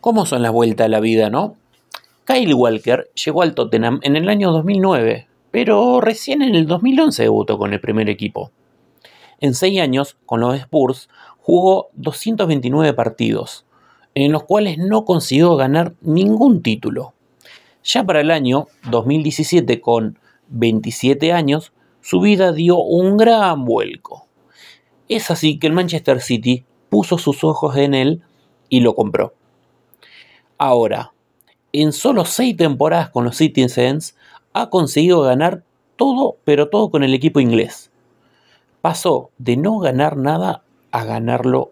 cómo son las vueltas a la vida, ¿no? Kyle Walker llegó al Tottenham en el año 2009, pero recién en el 2011 debutó con el primer equipo. En seis años, con los Spurs, jugó 229 partidos, en los cuales no consiguió ganar ningún título. Ya para el año 2017, con 27 años, su vida dio un gran vuelco. Es así que el Manchester City puso sus ojos en él y lo compró. Ahora, en solo seis temporadas con los Citizens, ha conseguido ganar todo, pero todo con el equipo inglés. Pasó de no ganar nada a ganarlo